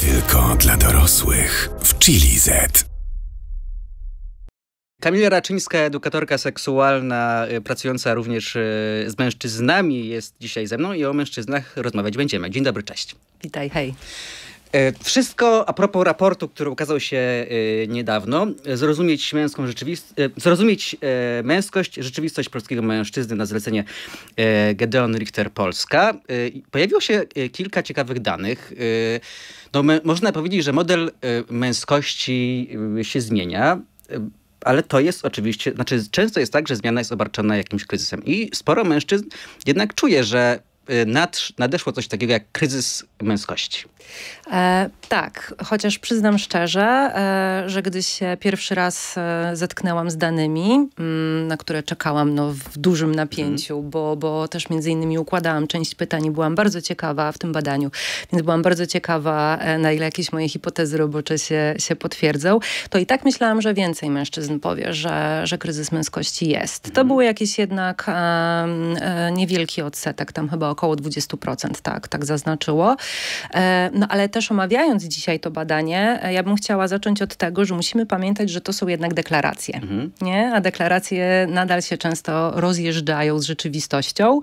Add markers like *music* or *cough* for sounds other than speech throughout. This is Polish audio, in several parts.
Tylko dla dorosłych w Chili Z. Kamila Raczyńska, edukatorka seksualna, y, pracująca również y, z mężczyznami, jest dzisiaj ze mną i o mężczyznach rozmawiać będziemy. Dzień dobry, cześć. Witaj, hej. E, wszystko a propos raportu, który ukazał się e, niedawno, zrozumieć, męską e, zrozumieć męskość, rzeczywistość polskiego mężczyzny na zlecenie Gedeon Richter Polska. Pojawiło się kilka ciekawych danych. No, można powiedzieć, że model męskości się zmienia ale to jest oczywiście, znaczy często jest tak, że zmiana jest obarczona jakimś kryzysem. I sporo mężczyzn jednak czuje, że Y, nadeszło coś takiego jak kryzys męskości. E, tak, chociaż przyznam szczerze, e, że gdy się pierwszy raz e, zetknęłam z danymi, m, mm, na które czekałam no, w dużym napięciu, mm. bo, bo też między innymi układałam część pytań i byłam bardzo ciekawa w tym badaniu, więc byłam bardzo ciekawa, e, na ile jakieś moje hipotezy robocze się, się potwierdzą, to i tak myślałam, że więcej mężczyzn powie, że, że kryzys męskości jest. Mm. To mhm. był jakieś jednak e, niewielki odsetek, tam chyba około około 20%, tak, tak zaznaczyło. E, no ale też omawiając dzisiaj to badanie, e, ja bym chciała zacząć od tego, że musimy pamiętać, że to są jednak deklaracje, mhm. nie? A deklaracje nadal się często rozjeżdżają z rzeczywistością.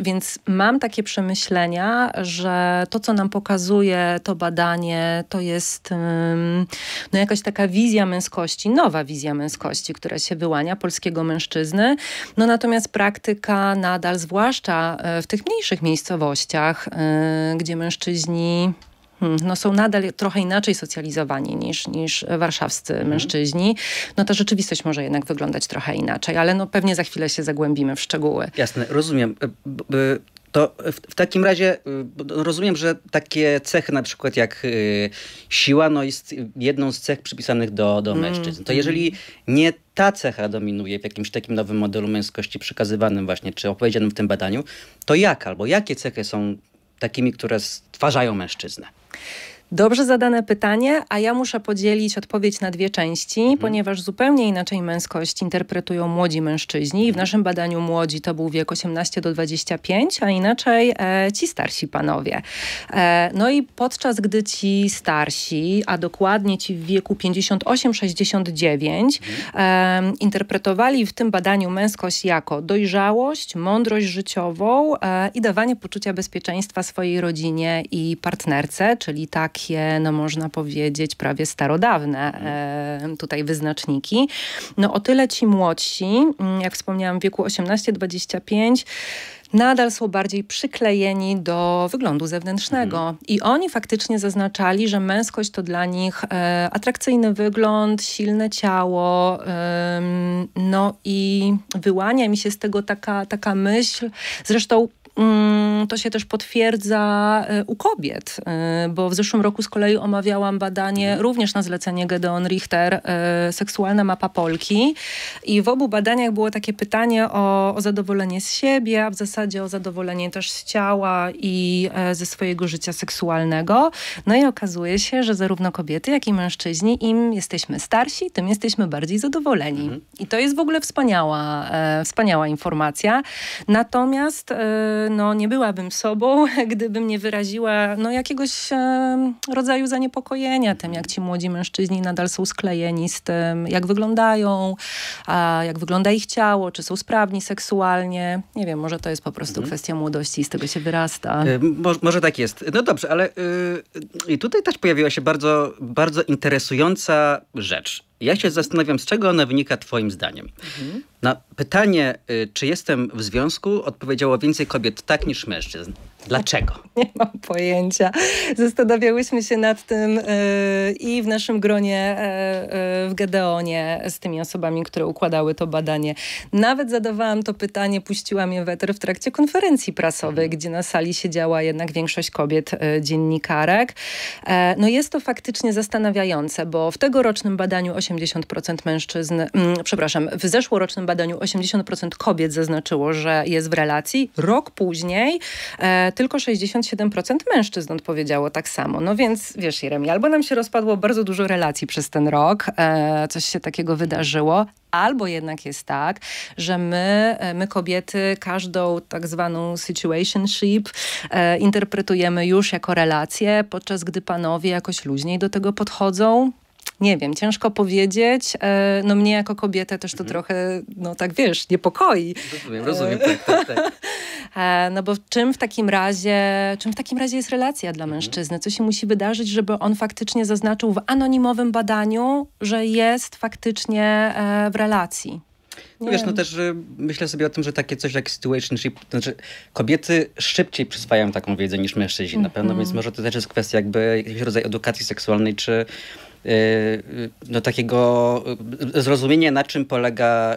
Więc mam takie przemyślenia, że to, co nam pokazuje to badanie, to jest no, jakaś taka wizja męskości, nowa wizja męskości, która się wyłania polskiego mężczyzny. No natomiast praktyka nadal, zwłaszcza E, w tych mniejszych miejscowościach, e, gdzie mężczyźni hmm, no są nadal trochę inaczej socjalizowani niż, niż warszawscy mhm. mężczyźni, no ta rzeczywistość może jednak wyglądać trochę inaczej, ale no pewnie za chwilę się zagłębimy w szczegóły. Jasne, rozumiem. E, to w, w, takim razie y, rozumiem, że takie cechy na przykład jak y, siła no jest jedną z cech przypisanych do, do mm, mężczyzn. To jeżeli mm. nie ta cecha dominuje w jakimś takim nowym modelu męskości przekazywanym właśnie, czy opowiedzianym w tym badaniu, to jak albo jakie cechy są takimi, które stwarzają mężczyznę? Dobrze zadane pytanie, a ja muszę podzielić odpowiedź na dwie części, mhm. ponieważ zupełnie inaczej męskość interpretują młodzi mężczyźni. I w mhm. naszym badaniu młodzi to był wiek 18 do 25, a inaczej e, ci starsi panowie. E, no i podczas gdy ci starsi, a dokładnie ci w wieku 58-69, mhm. e, interpretowali w tym badaniu męskość jako dojrzałość, mądrość życiową e, i dawanie poczucia bezpieczeństwa swojej rodzinie i partnerce, czyli tak takie, no można powiedzieć, prawie starodawne mhm. e, tutaj wyznaczniki. No o tyle ci młodsi, mm, jak wspomniałam, w wieku 18-25, nadal są bardziej przyklejeni do wyglądu zewnętrznego. Mhm. I oni faktycznie zaznaczali, że męskość to dla nich e, atrakcyjny wygląd, silne ciało. E, no i wyłania mi się z tego taka, taka myśl. Zresztą Mm, to się też potwierdza e, u kobiet, e, bo w zeszłym roku z kolei omawiałam badanie mhm. również na zlecenie Gedeon Richter, e, seksualna mapa Polki i w obu badaniach było takie pytanie o, o zadowolenie z siebie, a w zasadzie o zadowolenie też z ciała i ze swojego życia seksualnego. No i okazuje się, że zarówno kobiety, jak i mężczyźni, im jesteśmy starsi, tym jesteśmy bardziej zadowoleni. Mhm. I to jest w ogóle wspaniała, wspaniała informacja. Natomiast no, nie byłabym sobą, *laughs* gdybym nie wyraziła no, jakiegoś rodzaju zaniepokojenia tym, jak ci młodzi mężczyźni nadal są sklejeni z tym, jak wyglądają, a jak wygląda ich ciało, czy są sprawni seksualnie. Nie wiem, może to jest po prostu mhm. kwestia młodości i z tego się wyrasta. E, mo może tak jest. No dobrze, ale yy, tutaj też pojawiła się bardzo, bardzo interesująca rzecz. Ja się zastanawiam, z czego ona wynika Twoim zdaniem. Mhm. Na pytanie, y, czy jestem w związku, odpowiedziało więcej kobiet tak niż mężczyzn. Dlaczego? *laughs* Nie mam pojęcia. Zastanawiałyśmy się nad tym yy, i w naszym gronie yy, w Gedeonie z tymi osobami, które układały to badanie. Nawet zadawałam to pytanie, puściłam je weter w trakcie konferencji prasowej, mhm. gdzie na sali siedziała jednak większość kobiet yy, dziennikarek. no jest to faktycznie zastanawiające, bo w tegorocznym badaniu 80% mężczyzn, mm, przepraszam, w zeszłorocznym badaniu 80% kobiet zaznaczyło, że jest w relacji. Rok później tylko 67% mężczyzn odpowiedziało tak samo. No więc wiesz, Jeremi, albo nam się rozpadło bardzo dużo relacji przez ten rok, e, coś się takiego wydarzyło, albo jednak jest tak, że my, e, my kobiety, każdą tak zwaną situationship e, interpretujemy już jako relację, podczas gdy panowie jakoś luźniej do tego podchodzą. Nie wiem, ciężko powiedzieć. E, no mnie jako kobietę też to mhm. trochę, no tak wiesz, niepokoi. Rozumiem, rozumiem, e, tak, tak, tak. *laughs* E, no bo czym w takim razie, czym w takim razie jest relacja dla mhm. mężczyzny? Co się musi wydarzyć, żeby on faktycznie zaznaczył w anonimowym badaniu, że jest faktycznie w relacji? No wiesz, no też myślę sobie o tym, że takie coś jak situationship, to znaczy kobiety szybciej przyswajają taką wiedzę niż mężczyźni mm -hmm. na mhm. pewno, więc może to też jest kwestia jakby jakiegoś rodzaju edukacji seksualnej, czy Y, y, no, takiego y, zrozumienia, na czym polega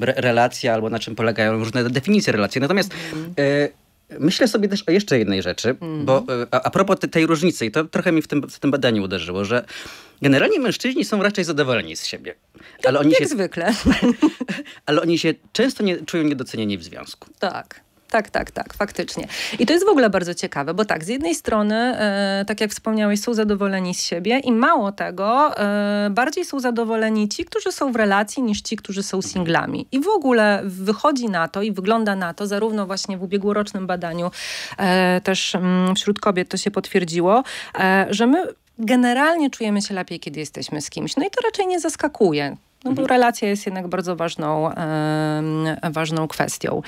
relacja albo na czym polegają różne definicje relacji. Natomiast Myślę sobie też o jeszcze jednej rzeczy, bo mhm. a, a propos tej różnicy, i to trochę mi w tym, w tym badaniu uderzyło, że generalnie mężczyźni są raczej zadowoleni z siebie. Tak, ale tak, oni jak się, zwykle. *laughs* Ale oni się często nie, czują niedocenieni w związku. Tak tak, tak, tak, faktycznie. I to jest w ogóle bardzo ciekawe, bo tak, z jednej strony, e, tak jak wspomniałeś, są zadowoleni z siebie i mało tego, e, bardziej są zadowoleni ci, którzy są w relacji, niż ci, którzy są singlami. I w ogóle wychodzi na to i wygląda na to, zarówno właśnie w ubiegłorocznym badaniu, e, też m, mm, wśród kobiet to się potwierdziło, e, że my generalnie czujemy się lepiej, kiedy jesteśmy z kimś. No i to raczej nie zaskakuje. No bo mhm. relacja jest jednak bardzo ważną, um, ważną kwestią. Um,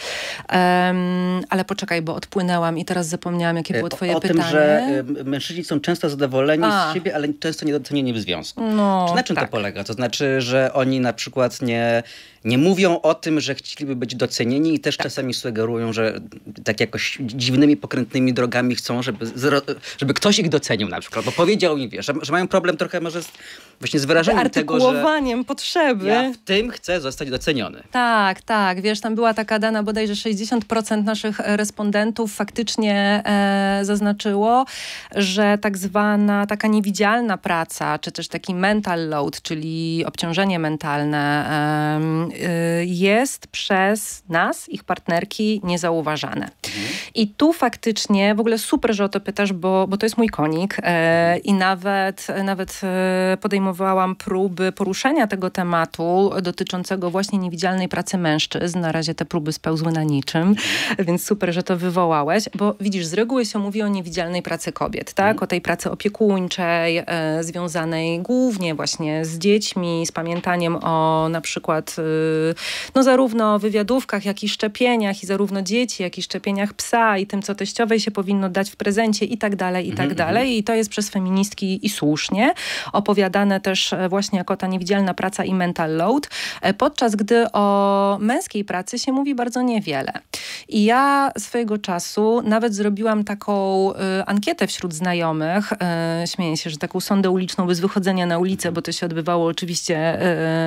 ale poczekaj, bo odpłynęłam i teraz zapomniałam, jakie e, było twoje o, o pytanie. O tym, że mężczyźni są często zadowoleni A. z siebie, ale często niedocenieni w związku. No, Czy na czym tak. to polega? To znaczy, że oni na przykład nie nie mówią o tym, że chcieliby być docenieni i też tak. czasami sugerują, że tak jakoś dziwnymi, pokrętnymi drogami chcą, żeby, żeby ktoś ich docenił na przykład, bo powiedział mi, wiesz, że, że mają problem trochę może z, właśnie z wyrażeniem tego, że potrzeby. Ja w tym chcę zostać doceniony. Tak, tak. Wiesz, tam była taka dana bodajże 60% naszych e, respondentów faktycznie e, zaznaczyło, że tak zwana taka niewidzialna praca, czy też taki mental load, czyli obciążenie mentalne, e, äh, jest przez nas, ich partnerki, niezauważane. Mhm. I tu faktycznie, w ogóle super, że o to pytasz, bo, bo to jest mój konik e, i nawet, nawet e, podejmowałam próby poruszenia tego tematu dotyczącego właśnie niewidzialnej pracy mężczyzn. Na razie te próby spełzły na niczym, więc super, że to wywołałeś, bo widzisz, z reguły się mówi o niewidzialnej pracy kobiet, tak? Mhm. O tej pracy opiekuńczej, e, związanej głównie właśnie z dziećmi, z pamiętaniem o na przykład y, no zarówno o wywiadówkach, jak i szczepieniach, i zarówno dzieci, jak i szczepieniach psa, i tym, co teściowej się powinno dać w prezencie, i tak dalej, i tak mhm, mhm. dalej. I to jest przez feministki i słusznie opowiadane też e, właśnie jako ta niewidzialna praca i mental load, e, podczas gdy o męskiej pracy się mówi bardzo niewiele. I ja swojego czasu nawet zrobiłam taką y, ankietę wśród znajomych, y, śmieję się, że taką sondę uliczną bez wychodzenia na ulicę, bo to się odbywało oczywiście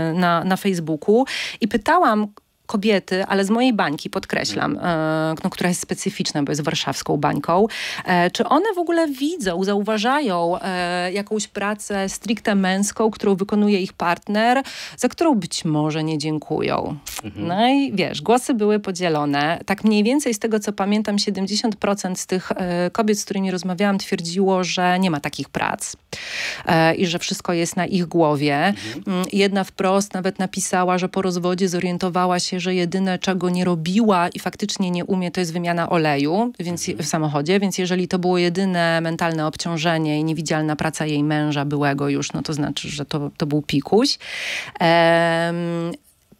y, y na, na Facebooku i pytałam kobiety, ale z mojej bańki, podkreślam, e, no, która jest specyficzna, bo jest warszawską bańką, e, czy one w ogóle widzą, zauważają e, jakąś pracę stricte męską, którą wykonuje ich partner, za którą być może nie dziękują. Mhm. No i wiesz, głosy były podzielone. Tak mniej więcej z tego, co pamiętam, 70% z tych kobiet, z którymi rozmawiałam, twierdziło, że nie ma takich prac i że wszystko jest na ich głowie. Mhm. Mm, jedna wprost nawet napisała, że po rozwodzie zorientowała się, że jedyne, czego nie robiła i faktycznie nie umie, to jest wymiana oleju więc, mhm. w samochodzie, więc jeżeli to było jedyne mentalne obciążenie i niewidzialna praca jej męża byłego już, no to znaczy, że to, to był pikuś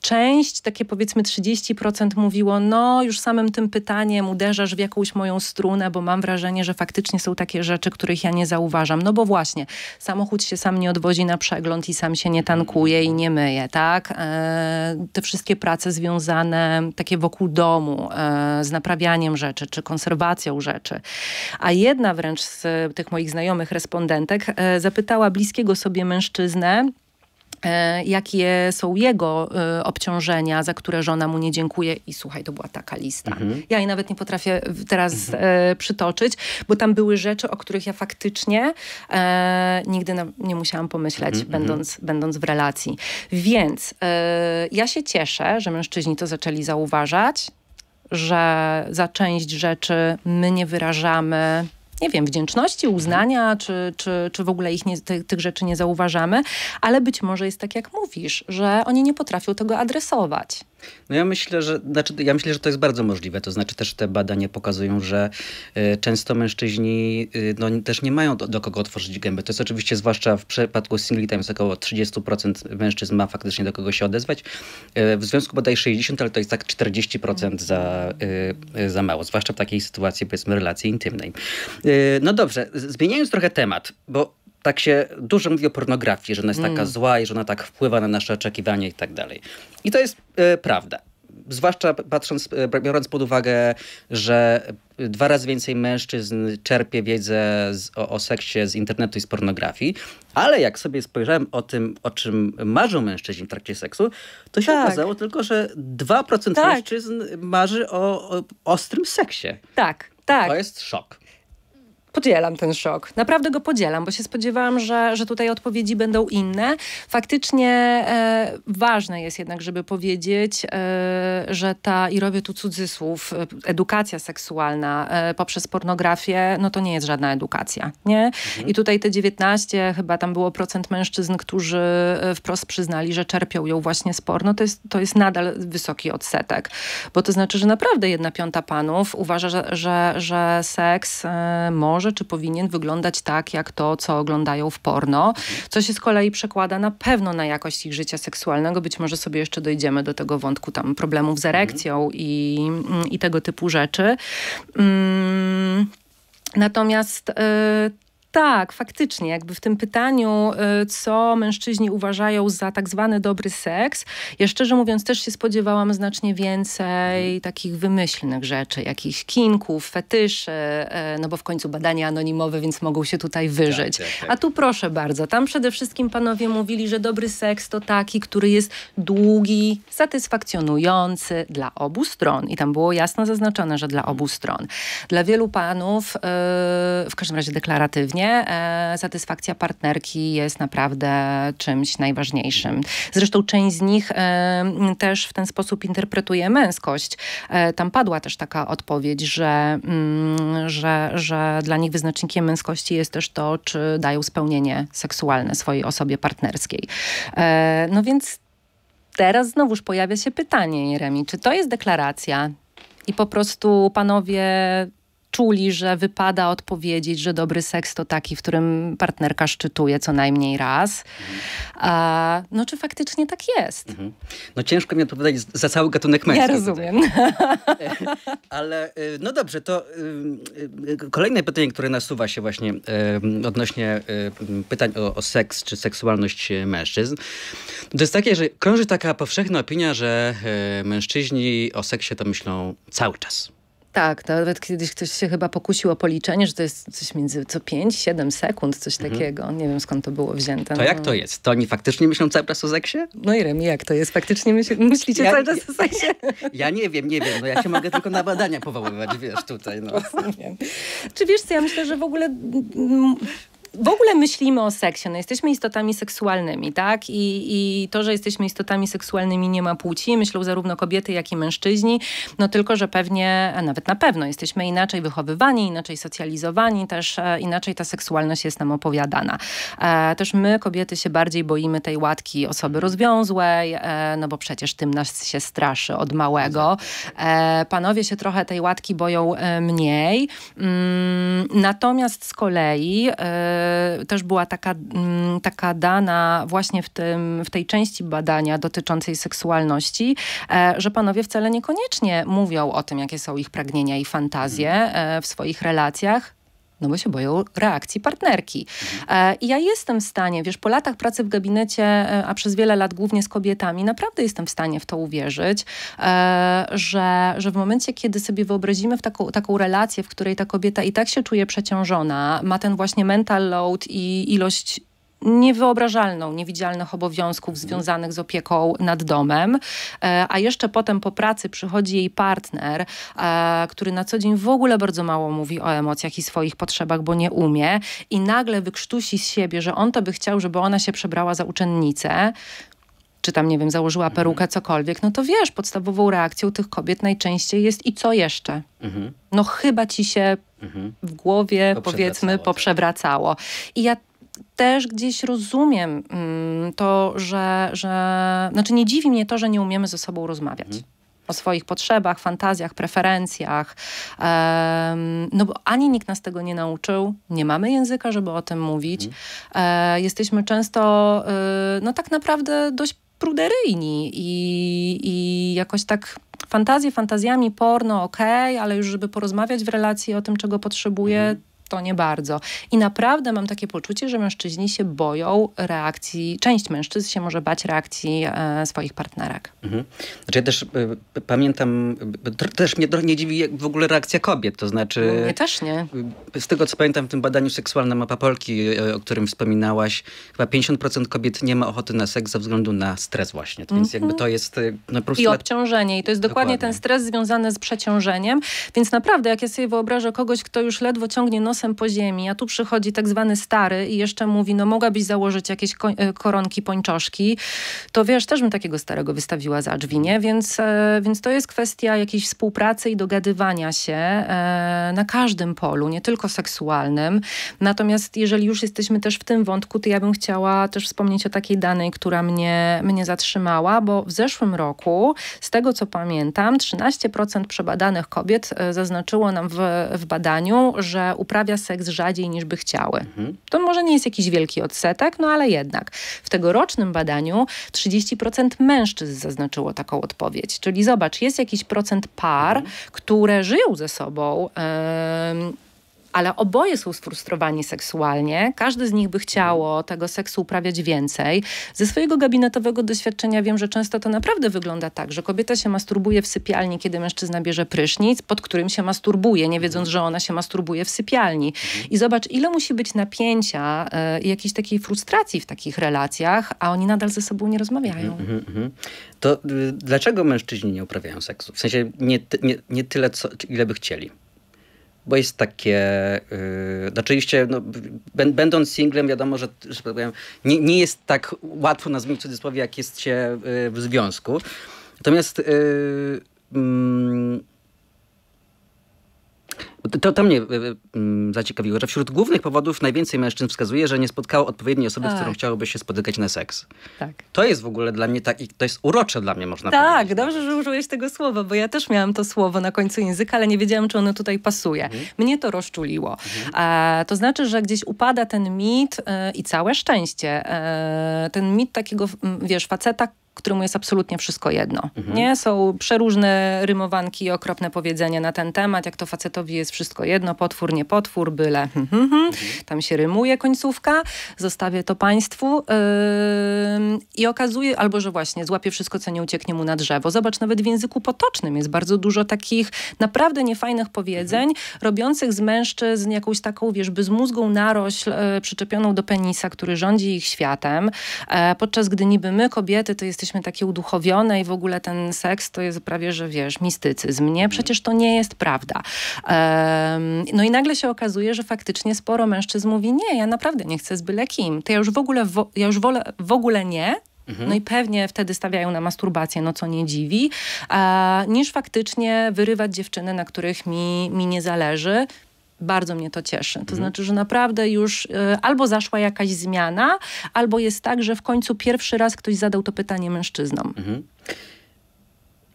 część, takie powiedzmy 30% mówiło, no już samym tym pytaniem uderzasz w jakąś moją strunę, bo mam wrażenie, że faktycznie są takie rzeczy, których ja nie zauważam. No bo właśnie, samochód się sam nie odwozi na przegląd i sam się nie tankuje i nie myje, tak? E, te wszystkie prace związane, takie wokół domu, e, z naprawianiem rzeczy, czy konserwacją rzeczy. A jedna wręcz z tych moich znajomych respondentek e, zapytała bliskiego sobie mężczyznę, E, jakie są jego e, obciążenia, za które żona mu nie dziękuje i słuchaj, to była taka lista. Mhm. Ja jej nawet nie potrafię teraz mhm. E, przytoczyć, bo tam były rzeczy, o których ja faktycznie e, nigdy na, nie musiałam pomyśleć, mhm, mhm. będąc, będąc w relacji. Więc e, ja się cieszę, że mężczyźni to zaczęli zauważać, że za część rzeczy my nie wyrażamy nie wiem, wdzięczności, uznania, czy, czy, czy w ogóle ich nie, tych, tych rzeczy nie zauważamy, ale być może jest tak, jak mówisz, że oni nie potrafią tego adresować. No ja myślę, że znaczy, ja myślę, że to jest bardzo możliwe. To znaczy też te badania pokazują, że e, często mężczyźni e, no, też nie mają do, do kogo otworzyć gęby. To jest oczywiście zwłaszcza w przypadku singli times około 30% mężczyzn ma faktycznie do kogo się odezwać. E, w związku bodaj 60, ale to jest tak 40% za, za mało, zwłaszcza w takiej sytuacji powiedzmy relacji intymnej. No dobrze, zmieniając trochę temat, bo tak się dużo mówi o pornografii, że ona jest mm. taka zła i że ona tak wpływa na nasze oczekiwania i tak dalej. I to jest e, prawda. Zwłaszcza patrząc, e, biorąc pod uwagę, że e, dwa razy więcej mężczyzn czerpie wiedzę z, o, o, seksie z internetu i z pornografii, ale jak sobie spojrzałem o tym, o czym marzą mężczyźni w trakcie seksu, to się no tak. okazało tylko, że 2% tak. mężczyzn marzy o, o ostrym seksie. Tak, tak. To jest szok podzielam ten szok. Naprawdę go podzielam, bo się spodziewałam, że, że tutaj odpowiedzi będą inne. Faktycznie e, ważne jest jednak, żeby powiedzieć, e, że ta, i robię tu cudzysłów, e, edukacja seksualna e, poprzez pornografię, no to nie jest żadna edukacja, nie? Mhm. I tutaj te 19, chyba tam było procent mężczyzn, którzy e, wprost przyznali, że czerpią ją właśnie z porno, to jest, to jest nadal wysoki odsetek. Bo to znaczy, że naprawdę jedna piąta panów uważa, że, że, że seks e, może może czy powinien wyglądać tak, jak to, co oglądają w porno, co się z kolei przekłada na pewno na jakość ich życia seksualnego. Być może sobie jeszcze dojdziemy do tego wątku tam problemów z erekcją mhm. i, mm, i tego typu rzeczy. Mm. Natomiast y, tak, faktycznie, jakby w tym pytaniu, y, co mężczyźni uważają za tak zwany dobry seks, ja szczerze mówiąc też się spodziewałam znacznie więcej mhm. takich wymyślnych rzeczy, jakichś kinków, fetyszy, e, no bo w końcu badania anonimowe, więc mogą się tutaj tak, wyżyć. Tak, tak, tak. A tu proszę bardzo, tam przede wszystkim panowie mówili, że dobry seks to taki, który jest długi, satysfakcjonujący dla obu stron. I tam było jasno zaznaczone, że dla obu stron. Dla wielu panów, e, w każdym razie deklaratywnie, mnie e, satysfakcja partnerki jest naprawdę czymś najważniejszym. Zresztą część z nich e, też w ten sposób interpretuje męskość. E, tam padła też taka odpowiedź, że, mm, że, że dla nich wyznacznikiem męskości jest też to, czy dają spełnienie seksualne swojej osobie partnerskiej. No więc teraz znowuż pojawia się pytanie, Jeremi, czy to jest deklaracja? I po prostu panowie czuli, że wypada odpowiedzieć, że dobry seks to taki, w którym partnerka szczytuje co najmniej raz. A, no czy faktycznie tak jest? Mhm. No ciężko mi odpowiadać za cały gatunek męski. Ja rozumiem. Tak. *laughs* Ale y, no dobrze, to y, y, kolejne pytanie, które nasuwa się właśnie odnośnie pytań o, o seks czy seksualność mężczyzn, to jest takie, że krąży taka powszechna opinia, że mężczyźni o seksie to myślą cały czas. Tak, nawet kiedyś ktoś się chyba pokusił o policzenie, że to jest coś między co 5-7 sekund, coś mhm. takiego. Nie wiem skąd to było wzięte. To no. jak to jest? To oni faktycznie myślą cały czas o seksie? No i Remi, jak to jest? Faktycznie myśl, myślicie ja, cały czas o seksie? *laughs* Ja nie wiem, nie wiem. No ja się mogę tylko na badania powoływać, wiesz, tutaj. No. Czy wiesz co, ja myślę, że w ogóle w ogóle myślimy o seksie, no jesteśmy istotami seksualnymi, tak? I, I to, że jesteśmy istotami seksualnymi nie ma płci, myślą zarówno kobiety, jak i mężczyźni, no tylko, że pewnie, a nawet na pewno jesteśmy inaczej wychowywani, inaczej socjalizowani, też e, inaczej ta seksualność jest nam opowiadana. E, też my, kobiety, się bardziej boimy tej łatki osoby rozwiązłej, e, no bo przecież tym nas się straszy od małego. E, panowie się trochę tej łatki boją e, mniej, mm, natomiast z kolei e, Y, też była taka, mm, taka dana właśnie w, tym, w tej części badania dotyczącej seksualności, e, że panowie wcale niekoniecznie mówią o tym, jakie są ich pragnienia i fantazje e, w swoich relacjach, no bo się boją reakcji partnerki. E, I ja jestem w stanie, wiesz, po latach pracy w gabinecie, e, a przez wiele lat głównie z kobietami, naprawdę jestem w stanie w to uwierzyć, e, że, że w momencie, kiedy sobie wyobrazimy w taką, taką relację, w której ta kobieta i tak się czuje przeciążona, ma ten właśnie mental load i ilość niewyobrażalną niewidzialnych obowiązków związanych z opieką nad domem, e, a jeszcze potem po pracy przychodzi jej partner, e, który na co dzień w ogóle bardzo mało mówi o emocjach i swoich potrzebach, bo nie umie i nagle wykrztusi z siebie, że on to by chciał, żeby ona się przebrała za uczennicę, czy tam, nie wiem, założyła mhm. perukę, cokolwiek, no to wiesz, podstawową reakcją tych kobiet najczęściej jest i co jeszcze? Mhm. No chyba ci się mhm. w głowie, powiedzmy, tak. poprzewracało. I ja też gdzieś rozumiem mm, to, że, że. Znaczy, nie dziwi mnie to, że nie umiemy ze sobą rozmawiać. Mhm o swoich potrzebach, fantazjach, preferencjach. Um, no bo ani nikt nas tego nie nauczył, nie mamy języka, żeby o tym mówić. Mhm. E, jesteśmy często, y, no tak naprawdę dość pruderyjni i, i jakoś tak fantazje fantazjami, porno okej, okay, ale już żeby porozmawiać w relacji o tym, czego potrzebuję, mm to nie bardzo. I naprawdę mam takie poczucie, że mężczyźni się boją reakcji, część mężczyzn się może bać reakcji e, swoich partnerek. Mhm. Znaczy ja też y, pamiętam, y, też mnie nie dziwi w ogóle reakcja kobiet, to znaczy... No, mnie też nie. z tego co pamiętam w tym badaniu seksualnym Apapolki, e, e, o którym wspominałaś, chyba 50% kobiet nie ma ochoty na seks ze względu na stres właśnie, mhm. więc jakby to mhm. jest... No, I obciążenie i to jest dokładnie, dokładnie, ten stres związany z przeciążeniem, więc naprawdę jak ja sobie wyobrażę kogoś, kto już ledwo ciągnie nos nosem po ziemi, a tu przychodzi tak zwany stary i jeszcze mówi, no mogłabyś założyć jakieś e, koronki, pończoszki, to wiesz, też bym takiego starego wystawiła za drzwi, nie? Więc, e, więc to jest kwestia jakiejś współpracy i dogadywania się e, na każdym polu, nie tylko seksualnym. Natomiast jeżeli już jesteśmy też w tym wątku, to ja bym chciała też wspomnieć o takiej danej, która mnie, mnie zatrzymała, bo w zeszłym roku, z tego co pamiętam, 13% przebadanych kobiet zaznaczyło nam w, w badaniu, że uprawia uprawia seks rzadziej niż by chciały. Mhm. To może nie jest jakiś wielki odsetek, no ale jednak. W tegorocznym badaniu 30% mężczyzn zaznaczyło taką odpowiedź. Czyli zobacz, jest jakiś procent par, mhm. które żyją ze sobą. Yy, ale oboje są sfrustrowani seksualnie. Każdy z nich by chciało tego seksu uprawiać więcej. Ze swojego gabinetowego doświadczenia wiem, że często to naprawdę wygląda tak, że kobieta się masturbuje w sypialni, kiedy mężczyzna bierze prysznic, pod którym się masturbuje, nie wiedząc, że ona się masturbuje w sypialni. I zobacz, ile musi być napięcia e, i y, jakiejś takiej frustracji w takich relacjach, a oni nadal ze sobą nie rozmawiają. Mhm, mhm, mhm. To y, dlaczego mężczyźni nie uprawiają seksu? W sensie nie, nie, nie tyle, co, ile by chcieli bo jest takie, yy, oczywiście no, będąc singlem wiadomo, że, że tak powiem, nie, nie jest tak łatwo, na w cudzysłowie, jak jest się yy, w związku. Natomiast yy, to, to mnie y, y, mm, zaciekawiło, że wśród głównych powodów najwięcej mężczyzn wskazuje, że nie spotkało odpowiedniej osoby, tak. z którą tak. chciałoby się spotykać na seks. Tak. To jest w ogóle dla mnie tak, i to jest urocze dla mnie, można tak, powiedzieć. Tak, dobrze, że użyłeś tego słowa, bo ja też miałam to słowo na końcu języka, ale nie wiedziałam, czy ono tutaj pasuje. Mhm. Mnie to rozczuliło. Mhm. A, to znaczy, że gdzieś upada ten mit e, i całe szczęście, e, ten mit takiego, mm, wiesz, faceta, któremu jest absolutnie wszystko jedno. Mhm. Nie? Są przeróżne rymowanki i okropne powiedzenia na ten temat, jak to facetowi jest wszystko jedno, potwór, nie potwór, byle. Mhm. mhm. mhm. Tam się rymuje końcówka, zostawię to państwu yy, i okazuje, albo że właśnie złapie wszystko, co nie ucieknie mu na drzewo. Zobacz, nawet w języku potocznym jest bardzo dużo takich naprawdę niefajnych powiedzeń, mhm. robiących z mężczyzn jakąś taką, wiesz, by z mózgą narośl yy, przyczepioną do penisa, który rządzi ich światem, e, podczas gdy niby my, kobiety, to jesteśmy jesteśmy takie uduchowione i w ogóle ten seks to jest prawie, że wiesz, mistycyzm, nie? Mhm. Przecież to nie jest prawda. no i nagle się okazuje, że faktycznie sporo mężczyzn mówi, nie, ja naprawdę nie chcę z byle kim, to ja już w ogóle, wo, ja już wolę w ogóle nie, mhm. no i pewnie wtedy stawiają na masturbację, no co nie dziwi, a, niż faktycznie wyrywać dziewczyny, na których mi, mi nie zależy, bardzo mnie to cieszy. To mhm. znaczy, że naprawdę już e, albo zaszła jakaś zmiana, albo jest tak, że w końcu pierwszy raz ktoś zadał to pytanie mężczyznom. Mhm.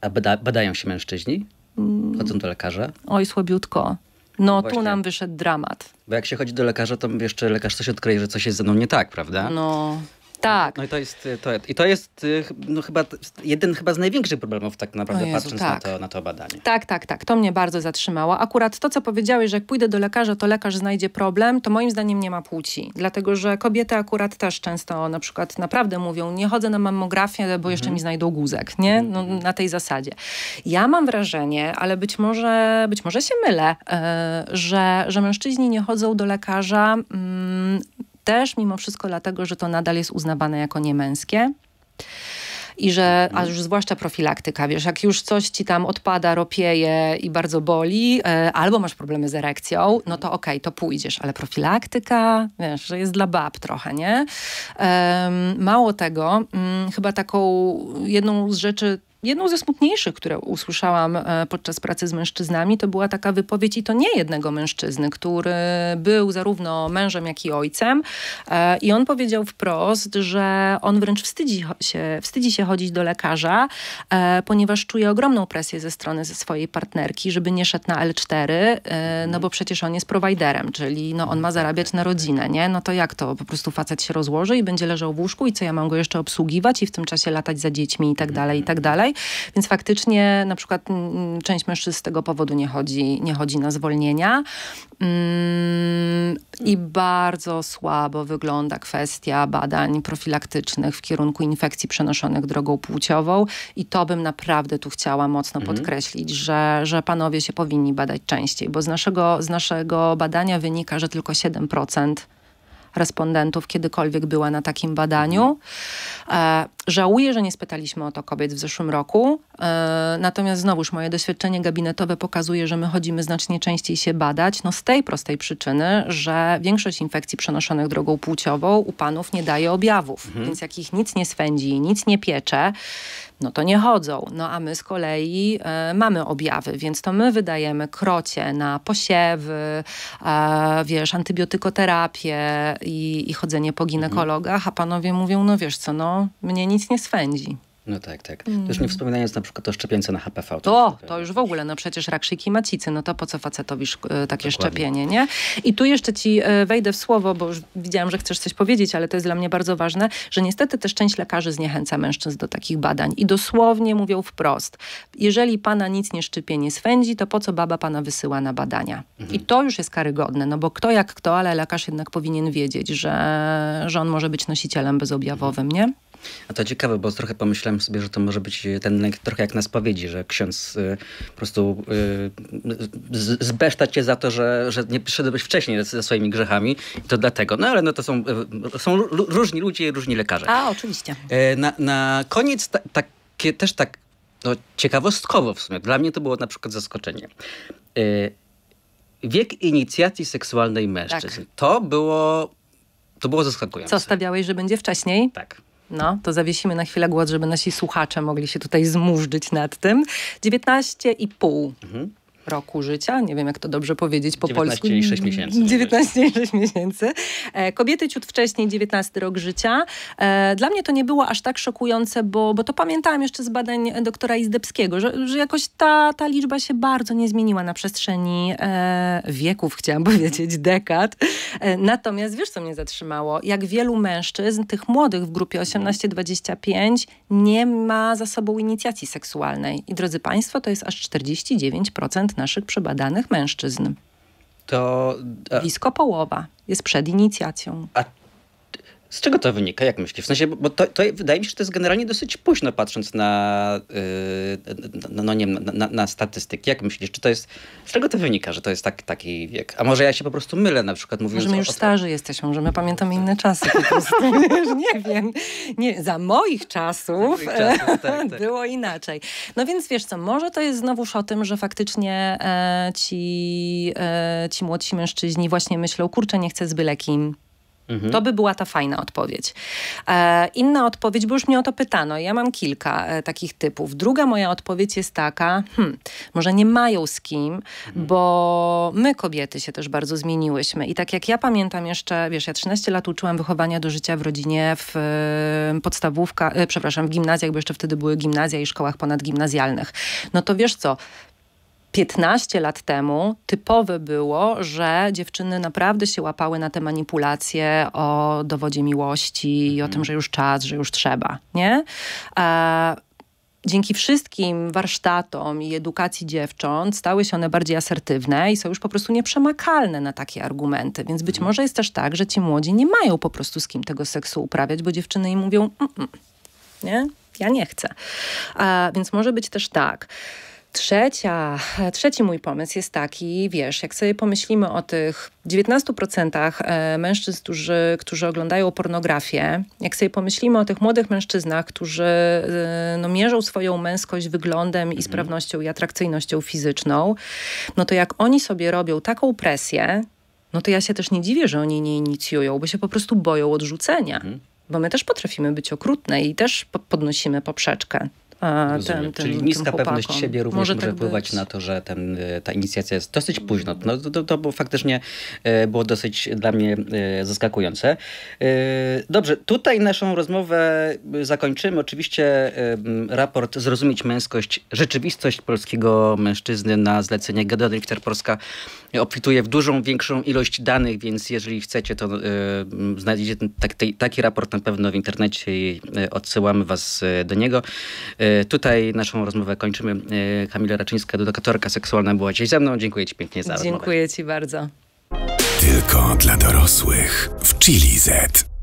A bada badają się mężczyźni? Mm. Chodzą do lekarza? Oj, słabiutko. No, tu nam wyszedł dramat. Bo jak się chodzi do lekarza, to jeszcze lekarz coś odkryje, że coś jest ze mną nie tak, prawda? No. Tak. No i to jest, to, i to jest y, no, chyba jeden chyba z największych problemów tak naprawdę Jezu, patrząc tak. Na, to, na to badanie. Tak, tak, tak. To mnie bardzo zatrzymało. Akurat to, co powiedziałeś, że jak pójdę do lekarza, to lekarz znajdzie problem, to moim zdaniem nie ma płci. Dlatego, że kobiety akurat też często na przykład naprawdę mówią, nie chodzę na mammografię, bo mhm. jeszcze mi znajdą guzek, nie? Mhm, no, mhm. na tej zasadzie. Ja mam wrażenie, ale być może, być może się mylę, e, że, że mężczyźni nie chodzą do lekarza mm, też mimo wszystko dlatego, że to nadal jest uznawane jako niemęskie. I że, a już zwłaszcza profilaktyka, wiesz, jak już coś ci tam odpada, ropieje i bardzo boli, y, albo masz problemy z erekcją, no to okej, okay, to pójdziesz, ale profilaktyka, wiesz, że jest dla bab trochę, nie? mało tego, mm, chyba taką jedną z rzeczy, Jedną ze smutniejszych, które usłyszałam e, podczas pracy z mężczyznami, to była taka wypowiedź i to nie jednego mężczyzny, który był zarówno mężem, jak i ojcem. E, I on powiedział wprost, że on wręcz wstydzi się, wstydzi się chodzić do lekarza, e, ponieważ czuje ogromną presję ze strony ze swojej partnerki, żeby nie szedł na L4, no bo przecież on jest prowajderem, czyli no on ma zarabiać na rodzinę, nie? No to jak to? Po prostu facet się rozłoży i będzie leżał w łóżku i co ja mam go jeszcze obsługiwać i w tym czasie latać za dziećmi i tak dalej, i tak dalej więc faktycznie na przykład mm, mm, część mężczyzn z tego powodu nie chodzi, nie chodzi na zwolnienia. Mm, I bardzo słabo wygląda kwestia badań profilaktycznych w kierunku infekcji przenoszonych drogą płciową i to bym naprawdę tu chciała mocno mhm. podkreślić, że, że panowie się powinni badać częściej, bo z naszego, z naszego badania wynika, że tylko 7% respondentów kiedykolwiek była na takim badaniu. E, żałuję, że nie spytaliśmy o to kobiet w zeszłym roku. E, natomiast znowuż moje doświadczenie gabinetowe pokazuje, że my chodzimy znacznie częściej się badać. No z tej prostej przyczyny, że większość infekcji przenoszonych drogą płciową u panów nie daje objawów. Mhm. Więc jak ich nic nie swędzi, nic nie piecze, no to nie chodzą. No a my z kolei y, mamy objawy, więc to my wydajemy krocie na posiewy, y, wiesz, antybiotykoterapię i, i chodzenie po ginekologach, a panowie mówią, no wiesz co, no mnie nic nie swędzi. No tak, tak. Mm. już nie wspominając na przykład o szczepionce na HPV. To, o, to już w ogóle, no przecież rak szyjki macicy, no to po co facetowi e, takie Dokładnie. szczepienie, nie? I tu jeszcze ci e, wejdę w słowo, bo już widziałam, że chcesz coś powiedzieć, ale to jest dla mnie bardzo ważne, że niestety też część lekarzy zniechęca mężczyzn do takich badań i dosłownie mówią wprost, jeżeli pana nic nie szczypie, nie swędzi, to po co baba pana wysyła na badania? Mhm. I to już jest karygodne, no bo kto jak kto, ale lekarz jednak powinien wiedzieć, że, że on może być nosicielem bezobjawowym, nie? A to ciekawe, bo trochę pomyślałem sobie, że to może być e, ten lęk trochę jak na spowiedzi, że ksiądz y, po prostu y, e, zbeszta cię za to, że, że nie przyszedłeś wcześniej ze swoimi grzechami i to dlatego. No ale no to są, y, są różni ludzie i różni lekarze. A, oczywiście. na, na koniec ta, takie też tak no, ciekawostkowo w sumie. Dla mnie to było na przykład zaskoczenie. Wiek inicjacji seksualnej mężczyzn. Tak. To było to było zaskakujące. Co stawiałeś, że będzie wcześniej? Tak. No, to zawiesimy na chwilę głos, żeby nasi słuchacze mogli się tutaj zmurzyć nad tym. 19,5. Mhm roku życia, nie wiem jak to dobrze powiedzieć po 19 polsku. 19 6 miesięcy. 19 i 6 miesięcy. E, kobiety ciut wcześniej, 19 rok życia. E, dla mnie to nie było aż tak szokujące, bo, bo to pamiętałam jeszcze z badań doktora Izdebskiego, że, że jakoś ta, ta liczba się bardzo nie zmieniła na przestrzeni e, wieków, chciałam *laughs* powiedzieć, dekad. Natomiast wiesz, co mnie zatrzymało? Jak wielu mężczyzn, tych młodych w grupie 18-25, nie ma za sobą inicjacji seksualnej. I drodzy Państwo, to jest aż 49% naszych przebadanych mężczyzn. To. A, e, Blisko połowa jest przed inicjacją. A z czego to wynika, jak myślisz? W sensie, bo to, to wydaje mi się, że to jest generalnie dosyć późno, patrząc na, yy, no nie na, na, na, statystyki. Jak myślisz, czy to jest, z czego to wynika, że to jest tak, taki wiek? A może ja się po prostu mylę, na przykład mówiąc... Może my już o, o... starzy jesteśmy, może my pamiętamy inne czasy. *laughs* nie wiem. Nie, za moich czasów, czasów tak, *laughs* tak. było inaczej. No więc wiesz co, może to jest znowuż o tym, że faktycznie e, ci, e, ci młodsi mężczyźni właśnie myślą, kurczę, nie chcę z byle kim Mhm. To by była ta fajna odpowiedź. E, inna odpowiedź, bo już mnie o to pytano, ja mam kilka e, takich typów. Druga moja odpowiedź jest taka, hmm, może nie mają z kim, mhm. bo my kobiety się też bardzo zmieniłyśmy. I tak jak ja pamiętam jeszcze, wiesz, ja 13 lat uczyłam wychowania do życia w rodzinie, w y, e, podstawówkach, e, przepraszam, w gimnazjach, bo jeszcze wtedy były gimnazja i szkołach ponadgimnazjalnych. No to wiesz co, 15 lat temu typowe było, że dziewczyny naprawdę się łapały na te manipulacje o dowodzie miłości i o mhm. tym, że już czas, że już trzeba, nie? dzięki wszystkim warsztatom i edukacji dziewcząt stały się one bardziej asertywne i są już po prostu nieprzemakalne na takie argumenty. Więc być mhm. może jest też tak, że ci młodzi nie mają po prostu z kim tego seksu uprawiać, bo dziewczyny im mówią, mm, mm, nie, ja nie chcę. A, więc może być też tak. Trzecia, trzeci mój pomysł jest taki, wiesz, jak sobie pomyślimy o tych 19% e, mężczyzn, którzy, którzy oglądają pornografię, jak sobie pomyślimy o tych młodych mężczyznach, którzy e, no, mierzą swoją męskość wyglądem i mhm. sprawnością i atrakcyjnością fizyczną, no to jak oni sobie robią taką presję, no to ja się też nie dziwię, że oni nie inicjują, bo się po prostu boją odrzucenia. Mhm. Bo my też potrafimy być okrutne i też podnosimy poprzeczkę ten, ten Czyli niska tym pewność siebie również może, może tak wpływać być. na to, że ten, e, ta inicjacja jest dosyć późno. No, to, to, to faktycznie e, było dosyć dla mnie e, zaskakujące. Dobrze, tutaj naszą rozmowę zakończymy. Oczywiście raport Zrozumieć męskość, rzeczywistość polskiego mężczyzny na zlecenie Gadony Wiktor Polska obfituje w dużą, większą ilość danych, więc jeżeli chcecie, to znajdziecie taki, taki raport na pewno w internecie i odsyłamy was do niego. Tutaj naszą rozmowę kończymy. E, Kamila Raczyńska, edukatorka seksualna była dziś ze mną. Dziękuję Ci pięknie za Dziękuję rozmowę. Dziękuję Ci bardzo. Tylko dla dorosłych w Chili Z.